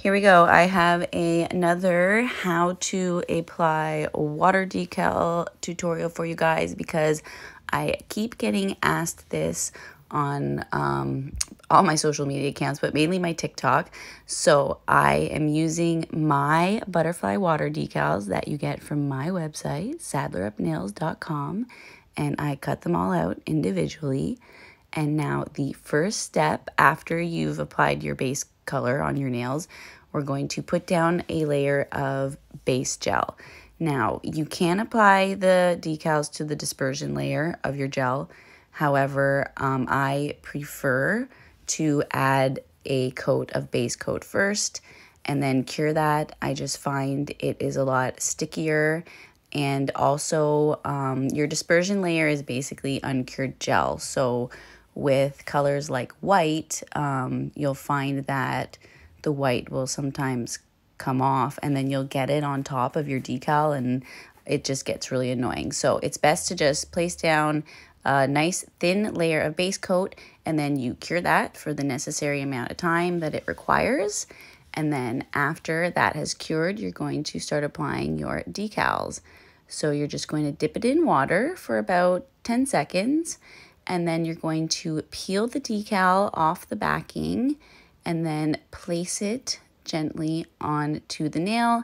Here we go. I have a, another how to apply water decal tutorial for you guys because I keep getting asked this on um, all my social media accounts, but mainly my TikTok. So I am using my butterfly water decals that you get from my website, sadlerupnails.com, and I cut them all out individually. And now the first step after you've applied your base color on your nails, we're going to put down a layer of base gel. Now, you can apply the decals to the dispersion layer of your gel. However, um, I prefer to add a coat of base coat first and then cure that. I just find it is a lot stickier and also um, your dispersion layer is basically uncured gel. So with colors like white, um, you'll find that the white will sometimes come off and then you'll get it on top of your decal and it just gets really annoying. So it's best to just place down a nice thin layer of base coat and then you cure that for the necessary amount of time that it requires. And then after that has cured, you're going to start applying your decals. So you're just going to dip it in water for about 10 seconds and then you're going to peel the decal off the backing and then place it gently onto the nail.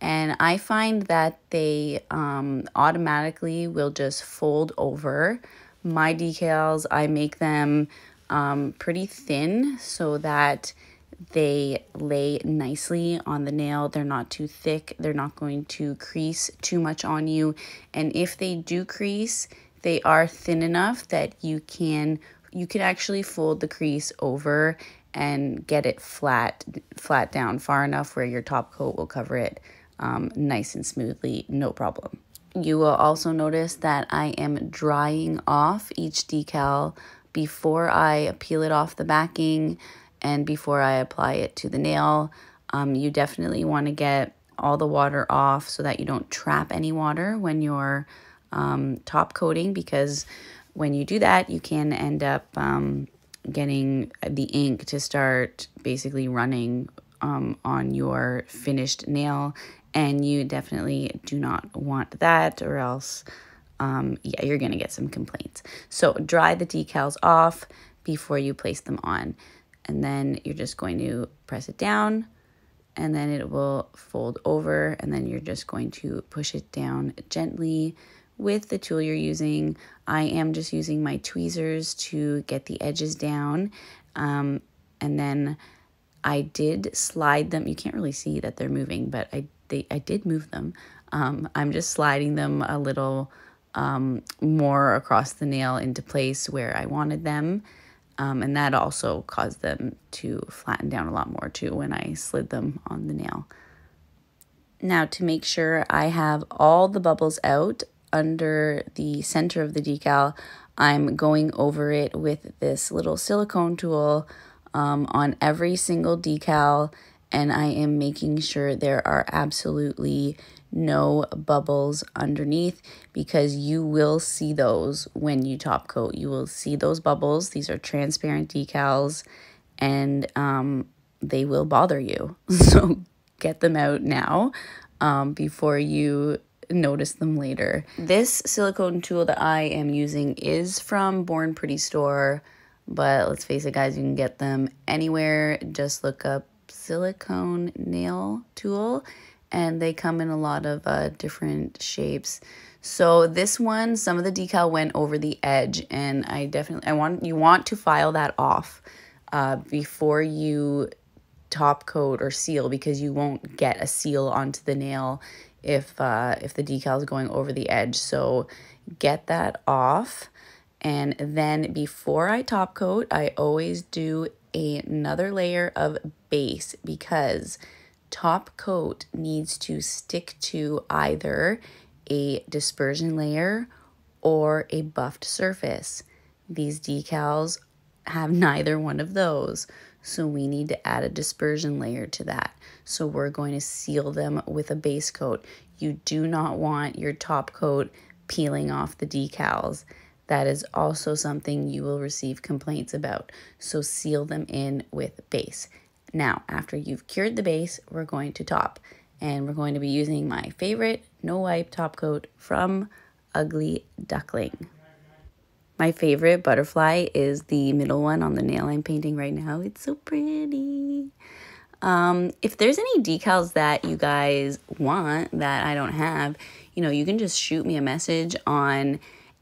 And I find that they um, automatically will just fold over. My decals, I make them um, pretty thin so that they lay nicely on the nail. They're not too thick. They're not going to crease too much on you. And if they do crease, they are thin enough that you can you can actually fold the crease over and get it flat flat down far enough where your top coat will cover it um, nice and smoothly, no problem. You will also notice that I am drying off each decal before I peel it off the backing and before I apply it to the nail. Um, you definitely want to get all the water off so that you don't trap any water when you're um, top coating because when you do that, you can end up um, getting the ink to start basically running um, on your finished nail and you definitely do not want that or else um, yeah, you're going to get some complaints. So dry the decals off before you place them on. And then you're just going to press it down and then it will fold over and then you're just going to push it down gently with the tool you're using. I am just using my tweezers to get the edges down. Um, and then I did slide them. You can't really see that they're moving, but I, they, I did move them. Um, I'm just sliding them a little um, more across the nail into place where I wanted them. Um, and that also caused them to flatten down a lot more too when I slid them on the nail. Now to make sure I have all the bubbles out, under the center of the decal, I'm going over it with this little silicone tool um, on every single decal and I am making sure there are absolutely no bubbles underneath because you will see those when you top coat. You will see those bubbles. These are transparent decals and um, they will bother you. So get them out now um, before you notice them later. This silicone tool that I am using is from Born Pretty Store, but let's face it, guys, you can get them anywhere. Just look up silicone nail tool and they come in a lot of uh, different shapes. So this one, some of the decal went over the edge and I definitely, I want, you want to file that off uh, before you top coat or seal because you won't get a seal onto the nail if uh, if the decal is going over the edge. So get that off. And then before I top coat, I always do another layer of base because top coat needs to stick to either a dispersion layer or a buffed surface. These decals have neither one of those. So we need to add a dispersion layer to that. So we're going to seal them with a base coat. You do not want your top coat peeling off the decals. That is also something you will receive complaints about. So seal them in with base. Now, after you've cured the base, we're going to top. And we're going to be using my favorite no wipe top coat from Ugly Duckling. My favorite butterfly is the middle one on the nail I'm painting right now. It's so pretty. Um, if there's any decals that you guys want that I don't have, you know, you can just shoot me a message on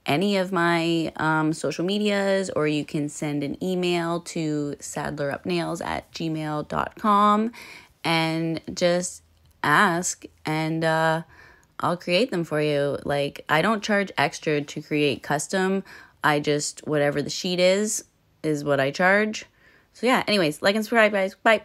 any of my um, social medias or you can send an email to saddlerupnails at gmail.com and just ask and uh, I'll create them for you. Like, I don't charge extra to create custom I just, whatever the sheet is, is what I charge. So, yeah, anyways, like and subscribe, guys. Bye.